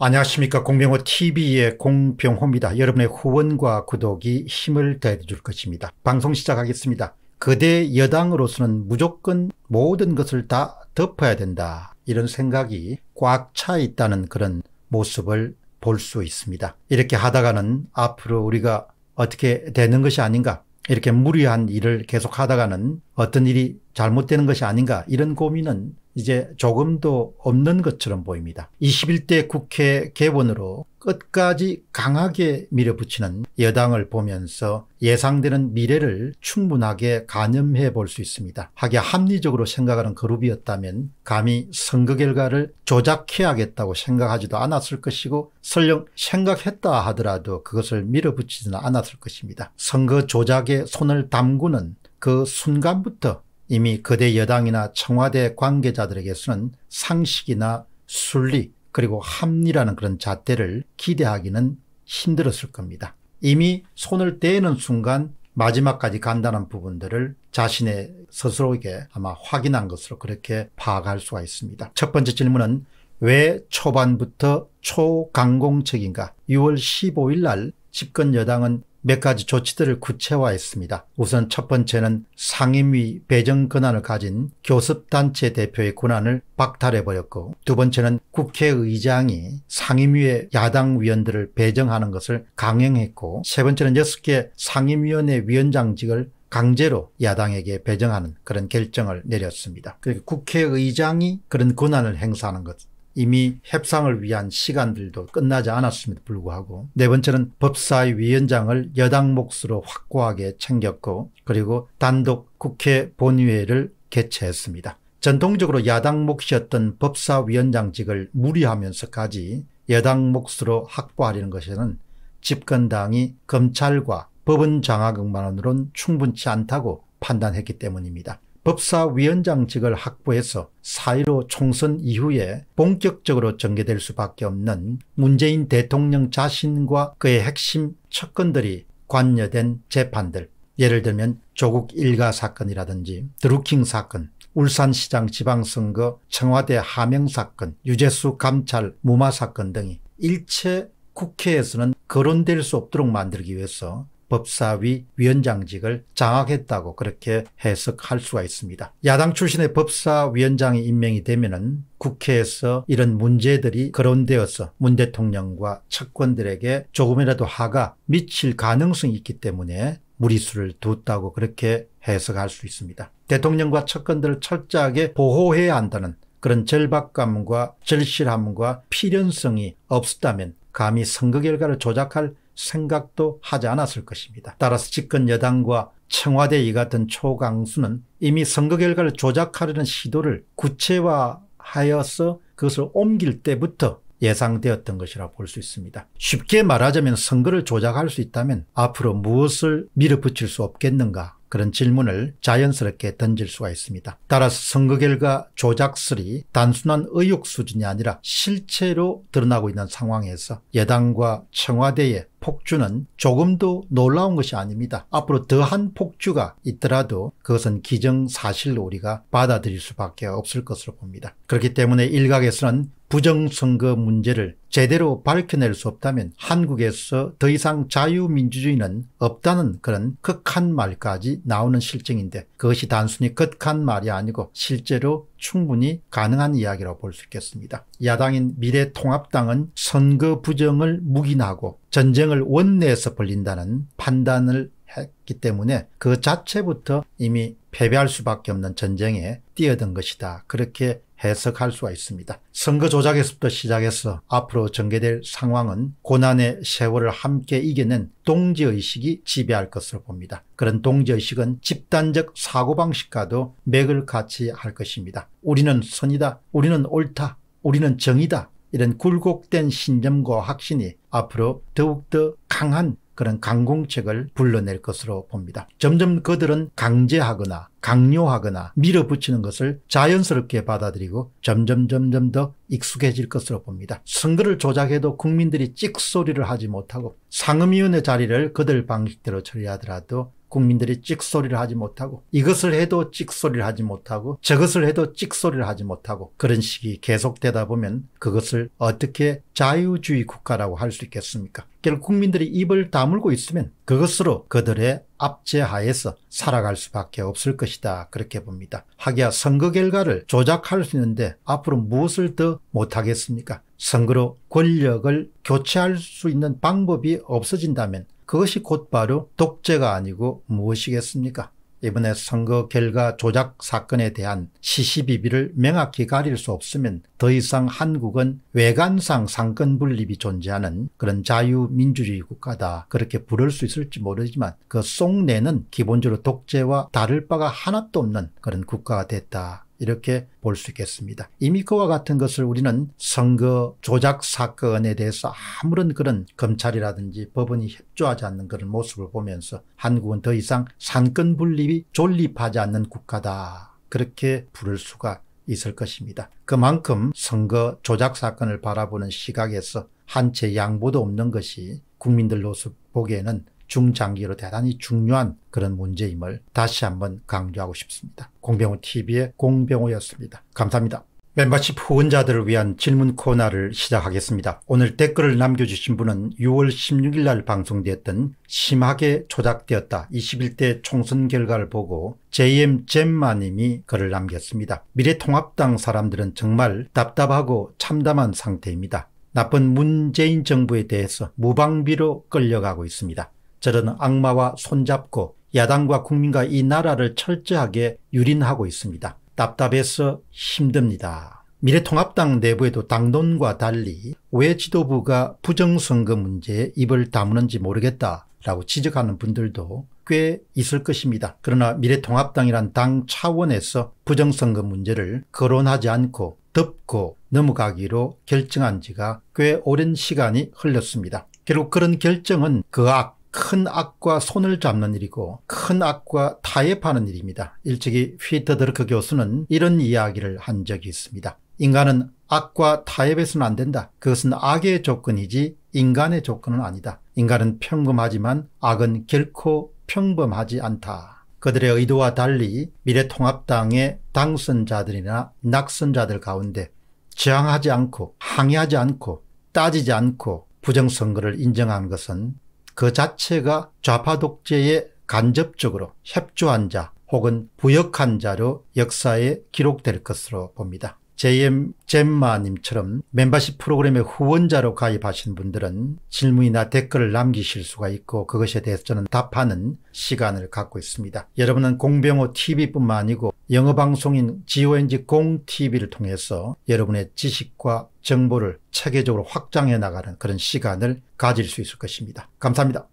안녕하십니까 공병호 TV의 공병호입니다. 여러분의 후원과 구독이 힘을 더해줄 것입니다. 방송 시작하겠습니다. 그대 여당으로서는 무조건 모든 것을 다 덮어야 된다 이런 생각이 꽉 차 있다는 그런 모습을 볼 수 있습니다. 이렇게 하다가는 앞으로 우리가 어떻게 되는 것이 아닌가 이렇게 무리한 일을 계속 하다가는 어떤 일이 잘못되는 것이 아닌가 이런 고민은 이제 조금도 없는 것처럼 보입니다. 21대 국회 개원으로 끝까지 강하게 밀어붙이는 여당을 보면서 예상되는 미래를 충분하게 가늠해 볼 수 있습니다. 하기 합리적으로 생각하는 그룹이었다면 감히 선거 결과를 조작해야겠다고 생각하지도 않았을 것이고 설령 생각했다 하더라도 그것을 밀어붙이지는 않았을 것입니다. 선거 조작에 손을 담그는 그 순간부터 이미 거대 여당이나 청와대 관계자들에게서는 상식이나 순리 그리고 합리라는 그런 잣대를 기대하기는 힘들었을 겁니다. 이미 손을 떼는 순간 마지막까지 간다는 부분들을 자신의 스스로에게 아마 확인한 것으로 그렇게 파악할 수가 있습니다. 첫 번째 질문은 왜 초반부터 초강공적인가 6월 15일 날 집권 여당은 몇 가지 조치들을 구체화했습니다. 우선 첫 번째는 상임위 배정 권한을 가진 교섭단체 대표의 권한을 박탈해버렸고 두 번째는 국회의장이 상임위의 야당 위원들을 배정하는 것을 강행했고 세 번째는 6개 상임위원회 위원장직을 강제로 야당에게 배정하는 그런 결정을 내렸습니다. 그러니까 국회의장이 그런 권한을 행사하는 것 이미 협상을 위한 시간들도 끝나지 않았음에도 불구하고 네 번째는 법사위원장을 여당 몫으로 확고하게 챙겼고 그리고 단독 국회 본회의를 개최했습니다. 전통적으로 야당 몫이었던 법사위원장직을 무리하면서까지 여당 몫으로 확보하려는 것에는 집권당이 검찰과 법원 장악만으로는 충분치 않다고 판단했기 때문입니다. 법사위원장직을 확보해서 4 1 5 총선 이후에 본격적으로 전개될 수밖에 없는 문재인 대통령 자신과 그의 핵심 측근들이 관여된 재판들 예를 들면 조국 일가 사건이라든지 드루킹 사건 울산시장 지방선거 청와대 하명 사건 유재수 감찰 무마 사건 등이 일체 국회에서는 거론될 수 없도록 만들기 위해서 법사위 위원장직을 장악했다고 그렇게 해석할 수가 있습니다. 야당 출신의 법사위원장이 임명이 되면은 국회에서 이런 문제들이 거론되어서 문 대통령과 측근들에게 조금이라도 하가 미칠 가능성이 있기 때문에 무리수를 뒀다고 그렇게 해석할 수 있습니다. 대통령과 측근들을 철저하게 보호해야 한다는 그런 절박감과 절실함과 필연성이 없었다면 감히 선거 결과를 조작할 생각도 하지 않았을 것입니다. 따라서 집권 여당과 청와대 이 같은 초강수는 이미 선거 결과를 조작하려는 시도를 구체화하여서 그것을 옮길 때부터 예상되었던 것이라 볼 수 있습니다. 쉽게 말하자면 선거를 조작할 수 있다면 앞으로 무엇을 밀어붙일 수 없겠는가 그런 질문을 자연스럽게 던질 수가 있습니다. 따라서 선거 결과 조작설이 단순한 의혹 수준이 아니라 실체로 드러나고 있는 상황에서 여당과 청와대의 폭주는 조금도 놀라운 것이 아닙니다. 앞으로 더한 폭주가 있더라도 그것은 기정사실로 우리가 받아들일 수밖에 없을 것으로 봅니다. 그렇기 때문에 일각에서는 부정선거 문제를 제대로 밝혀낼 수 없다면 한국에서 더 이상 자유민주주의는 없다는 그런 극한 말까지 나오는 실정인데 그것이 단순히 극한 말이 아니고 실제로 충분히 가능한 이야기라고 볼 수 있겠습니다. 야당인 미래통합당은 선거 부정을 묵인하고 전쟁을 원내에서 벌린다는 판단을 했기 때문에 그 자체부터 이미 패배할 수밖에 없는 전쟁에 뛰어든 것이다. 그렇게 해석할 수가 있습니다. 선거 조작에서부터 시작해서 앞으로 전개될 상황은 고난의 세월을 함께 이겨낸 동지의식이 지배할 것으로 봅니다. 그런 동지의식은 집단적 사고방식과도 맥을 같이 할 것입니다. 우리는 선이다. 우리는 옳다. 우리는 정이다. 이런 굴곡된 신념과 확신이 앞으로 더욱더 강한 그런 강공책을 불러낼 것으로 봅니다. 점점 그들은 강제하거나 강요하거나 밀어붙이는 것을 자연스럽게 받아들이고 점점 점점 더 익숙해질 것으로 봅니다. 선거를 조작해도 국민들이 찍소리를 하지 못하고 상임위원회 자리를 그들 방식대로 처리하더라도 국민들이 찍소리를 하지 못하고 이것을 해도 찍소리를 하지 못하고 저것을 해도 찍소리를 하지 못하고 그런 식이 계속되다 보면 그것을 어떻게 자유주의 국가라고 할 수 있겠습니까? 결국 국민들이 입을 다물고 있으면 그것으로 그들의 압제하에서 살아갈 수밖에 없을 것이다 그렇게 봅니다. 하기야 선거 결과를 조작할 수 있는데 앞으로 무엇을 더 못하겠습니까? 선거로 권력을 교체할 수 있는 방법이 없어진다면 그것이 곧바로 독재가 아니고 무엇이겠습니까? 이번에 선거 결과 조작 사건에 대한 시시비비를 명확히 가릴 수 없으면 더 이상 한국은 외관상 상권 분립이 존재하는 그런 자유민주주의 국가다 그렇게 부를 수 있을지 모르지만 그 속내는 기본적으로 독재와 다를 바가 하나도 없는 그런 국가가 됐다 이렇게 볼 수 있겠습니다. 이미 그와 같은 것을 우리는 선거 조작 사건에 대해서 아무런 그런 검찰이라든지 법원이 협조하지 않는 그런 모습을 보면서 한국은 더 이상 산권 분립이 존립하지 않는 국가다. 그렇게 부를 수가 있을 것입니다. 그만큼 선거 조작 사건을 바라보는 시각에서 한 채 양보도 없는 것이 국민들로서 보기에는 중장기로 대단히 중요한 그런 문제임을 다시 한번 강조하고 싶습니다. 공병호TV의 공병호였습니다. 감사합니다. 멤버십 후원자들을 위한 질문 코너를 시작하겠습니다. 오늘 댓글을 남겨주신 분은 6월 16일 날 방송되었던 심하게 조작되었다 21대 총선 결과를 보고 JM 잼마님이 글을 남겼습니다. 미래통합당 사람들은 정말 답답하고 참담한 상태입니다. 나쁜 문재인 정부에 대해서 무방비로 끌려가고 있습니다. 저는 악마와 손잡고 야당과 국민과 이 나라를 철저하게 유린하고 있습니다. 답답해서 힘듭니다. 미래통합당 내부에도 당론과 달리 왜 지도부가 부정선거 문제에 입을 다무는지 모르겠다라고 지적하는 분들도 꽤 있을 것입니다. 그러나 미래통합당이란 당 차원에서 부정선거 문제를 거론하지 않고 덮고 넘어가기로 결정한 지가 꽤 오랜 시간이 흘렀습니다. 결국 그런 결정은 그악, 큰 악과 손을 잡는 일이고 큰 악과 타협하는 일입니다. 일찍이 휘터드르크 교수는 이런 이야기를 한 적이 있습니다. 인간은 악과 타협해서는 안 된다. 그것은 악의 조건이지 인간의 조건은 아니다. 인간은 평범하지만 악은 결코 평범하지 않다. 그들의 의도와 달리 미래통합당의 당선자들이나 낙선자들 가운데 저항하지 않고 항의하지 않고 따지지 않고 부정선거를 인정한 것은 그 자체가 좌파 독재에 간접적으로 협조한 자 혹은 부역한 자로 역사에 기록될 것으로 봅니다. JM 잼마님처럼 멤버십 프로그램의 후원자로 가입하신 분들은 질문이나 댓글을 남기실 수가 있고 그것에 대해서 저는 답하는 시간을 갖고 있습니다. 여러분은 공병호 TV뿐만 아니고 영어 방송인 GONG 공TV를 통해서 여러분의 지식과 정보를 체계적으로 확장해 나가는 그런 시간을 가질 수 있을 것입니다. 감사합니다.